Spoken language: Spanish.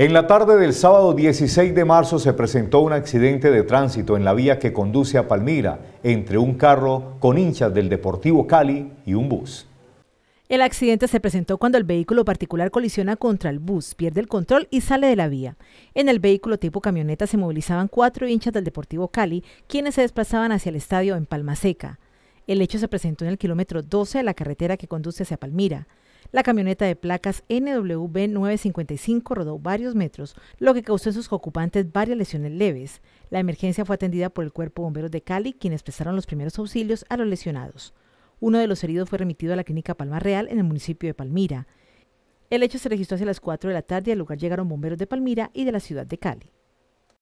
En la tarde del sábado 16 de marzo se presentó un accidente de tránsito en la vía que conduce a Palmira entre un carro con hinchas del Deportivo Cali y un bus. El accidente se presentó cuando el vehículo particular colisiona contra el bus, pierde el control y sale de la vía. En el vehículo tipo camioneta se movilizaban cuatro hinchas del Deportivo Cali, quienes se desplazaban hacia el estadio en Palmaseca. El hecho se presentó en el kilómetro 12 de la carretera que conduce hacia Palmira. La camioneta de placas NWB 955 rodó varios metros, lo que causó en sus ocupantes varias lesiones leves. La emergencia fue atendida por el Cuerpo Bomberos de Cali, quienes prestaron los primeros auxilios a los lesionados. Uno de los heridos fue remitido a la clínica Palma Real en el municipio de Palmira. El hecho se registró hacia las 4 de la tarde y al lugar llegaron bomberos de Palmira y de la ciudad de Cali.